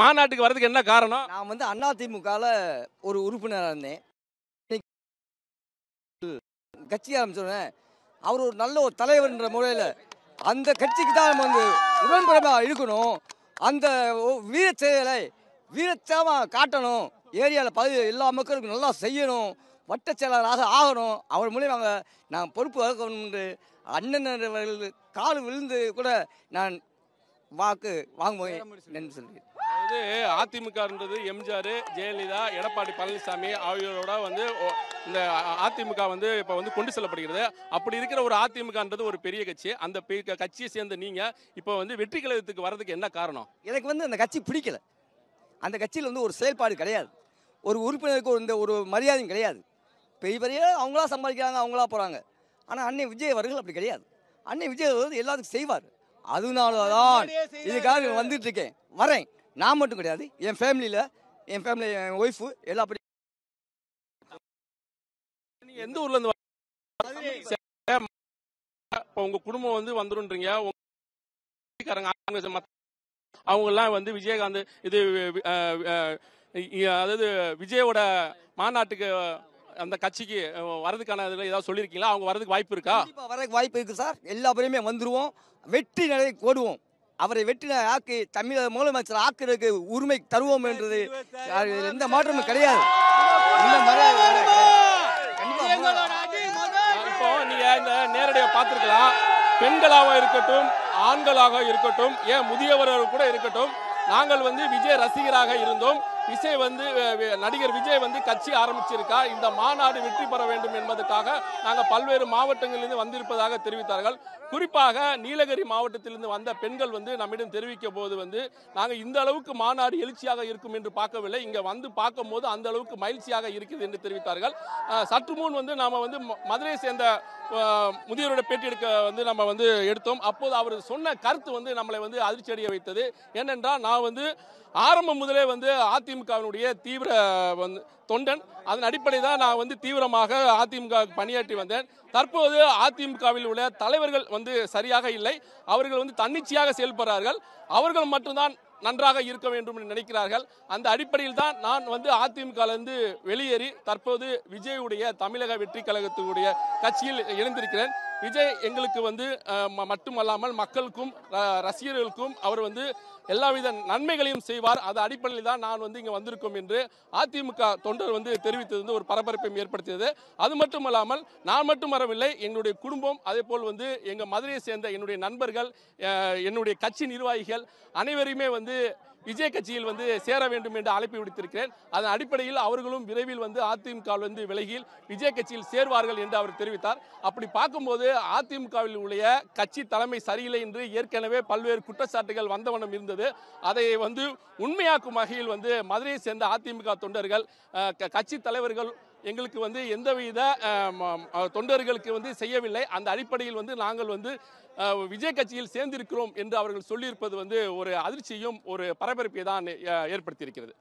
மாநாட்டுக்கு வரதுக்கு என்ன காரணம் நான் வந்து அண்ணா திமுக ஒரு உறுப்பினராக இருந்தேன் கட்சி ஆரம்பிச்சோடனே அவர் ஒரு நல்ல ஒரு தலைவர்ன்ற முறையில் அந்த கட்சிக்கு தான் நம்ம வந்து உடன்படமாக இருக்கணும் அந்த வீர செயலை வீரத்தமாக காட்டணும் ஏரியாவில் பதி எல்லா மக்களுக்கும் நல்லா செய்யணும் வட்ட செயலாளராக ஆகணும் அவர் மூலியமாக நான் பொறுப்பு வகுக்கணும்னு அண்ணன் கால் விழுந்து கூட நான் வாக்கு வாங்குவேன் நன்றி சொல்கிறேன் அதாவது அதிமுகன்றது எம்ஜிஆர் ஜெயலலிதா எடப்பாடி பழனிசாமி ஆகியோரோட வந்து இந்த அதிமுக வந்து இப்போ வந்து கொண்டு செல்லப்படுகிறது அப்படி இருக்கிற ஒரு அதிமுகன்றது ஒரு பெரிய கட்சி அந்த கட்சியை சேர்ந்த நீங்கள் இப்போ வந்து வெற்றி கழகத்துக்கு வரதுக்கு என்ன காரணம் எனக்கு வந்து அந்த கட்சி பிடிக்கல அந்த கட்சியில் வந்து ஒரு செயல்பாடு கிடையாது ஒரு உறுப்பினருக்கு ஒரு இந்த ஒரு மரியாதையும் கிடையாது பெரிய பெரிய அவங்களா சம்பாதிக்கிறாங்க அவங்களா போகிறாங்க ஆனால் அன்னை விஜய் அவர்கள் அப்படி கிடையாது அன்னை விஜய் அவர்கள் எல்லாத்துக்கும் செய்வார் அதனால தான் இதுக்காக வந்துட்டு இருக்கேன் வரேன் நான் மட்டும் கிடையாது என் ஃபேமிலியில் என் ஃபேமிலி என் ஒய்ஃபு எல்லா படி நீங்கள் எந்த இருந்து உங்க குடும்பம் வந்து வந்துருன்றீங்க அவங்க எல்லாம் வந்து விஜயகாந்த் இது அதாவது விஜயோட மாநாட்டுக்கு அந்த கட்சிக்கு வரதுக்கான இதில் ஏதாவது சொல்லியிருக்கீங்களா அவங்க வரதுக்கு வாய்ப்பு இருக்கா வரதுக்கு வாய்ப்பு இருக்கு சார் எல்லா பேருமே வந்துருவோம் வெற்றி நிலையை போடுவோம் அவரை வெட்டின ஆக்கி தமிழக முதலமைச்சர் ஆக்குறதுக்கு உரிமை தருவோம் என்றது எந்த மாற்றமும் கிடையாது இப்போ நேரடியாக பார்த்துருக்கலாம் பெண்களாக இருக்கட்டும் ஆண்களாக இருக்கட்டும் ஏன் முதியவர்கள் கூட இருக்கட்டும் நாங்கள் வந்து விஜய் ரசிகராக இருந்தோம் விஜய் வந்து நடிகர் விஜய் வந்து கட்சி ஆரம்பிச்சிருக்கா இந்த மாநாடு வெற்றி பெற வேண்டும் என்பதற்காக நாங்கள் பல்வேறு மாவட்டங்களிலிருந்து வந்திருப்பதாக தெரிவித்தார்கள் குறிப்பாக நீலகிரி மாவட்டத்திலிருந்து வந்த பெண்கள் வந்து நம்மிடம் தெரிவிக்க போது வந்து நாங்கள் இந்த அளவுக்கு மாநாடு எழுச்சியாக இருக்கும் என்று பார்க்கவில்லை இங்கே வந்து பார்க்கும் போது அந்த அளவுக்கு மகிழ்ச்சியாக இருக்குது என்று தெரிவித்தார்கள் சற்று முன் வந்து நாம் வந்து மதுரையை சேர்ந்த முதியோரோட பேட்டி எடுக்க வந்து நம்ம வந்து எடுத்தோம் அப்போது அவர் சொன்ன கருத்து வந்து நம்மளை வந்து அதிர்ச்சியடைய வைத்தது ஏனென்றால் நான் வந்து ஆரம்பம் முதலே வந்து அதிமுகவினுடைய தீவிர வந்து தொண்டன் அதன் அடிப்படை தான் நான் வந்து தீவிரமாக அதிமுக பணியாற்றி வந்தேன் தற்போது அதிமுகவில் உள்ள தலைவர்கள் வந்து சரியாக இல்லை அவர்கள் வந்து தன்னிச்சையாக செயல்படுறார்கள் அவர்கள் மட்டும்தான் நன்றாக இருக்க வேண்டும் என்று நினைக்கிறார்கள் அந்த அடிப்படையில் தான் நான் வந்து அதிமுகலேருந்து வெளியேறி தற்போது விஜயுடைய தமிழக வெற்றி கழகத்துடைய கட்சியில் இணைந்திருக்கிறேன் விஜய் எங்களுக்கு வந்து மட்டுமல்லாமல் மக்களுக்கும் ரசிகர்களுக்கும் அவர் வந்து எல்லாவித நன்மைகளையும் செய்வார் அது அடிப்படையில் தான் நான் வந்து இங்கே வந்திருக்கோம் என்று அதிமுக தொண்டர் வந்து தெரிவித்தது வந்து ஒரு பரபரப்பையும் ஏற்படுத்தியது அது மட்டும் இல்லாமல் நான் மட்டும் வரவில்லை எங்களுடைய குடும்பம் அதே போல் வந்து எங்கள் மதுரையை சேர்ந்த என்னுடைய நண்பர்கள் என்னுடைய கட்சி நிர்வாகிகள் அனைவருமே வந்து வந்து விஜய் கட்சியில் வந்து சேர வேண்டும் என்று அழைப்பு விடுத்திருக்கிறேன் அதன் அடிப்படையில் அவர்களும் விரைவில் வந்து அதிமுக வந்து விலகில் விஜய் கட்சியில் சேர்வார்கள் என்று அவர் தெரிவித்தார் அப்படி பார்க்கும்போது அதிமுகவில் உள்ள கட்சி தலைமை சரியில்லை என்று ஏற்கனவே பல்வேறு குற்றச்சாட்டுகள் வந்தவனம் இருந்தது அதை வந்து உண்மையாக்கும் வகையில் வந்து மதுரையை சேர்ந்த அதிமுக தொண்டர்கள் கட்சி தலைவர்கள் எங்களுக்கு வந்து எந்தவித தொண்டர்களுக்கு வந்து செய்யவில்லை அந்த அடிப்படையில் வந்து நாங்கள் வந்து விஜய் கட்சியில் சேர்ந்திருக்கிறோம் என்று அவர்கள் சொல்லியிருப்பது வந்து ஒரு அதிர்ச்சியும் ஒரு பரபரப்பை தான் ஏற்படுத்தியிருக்கிறது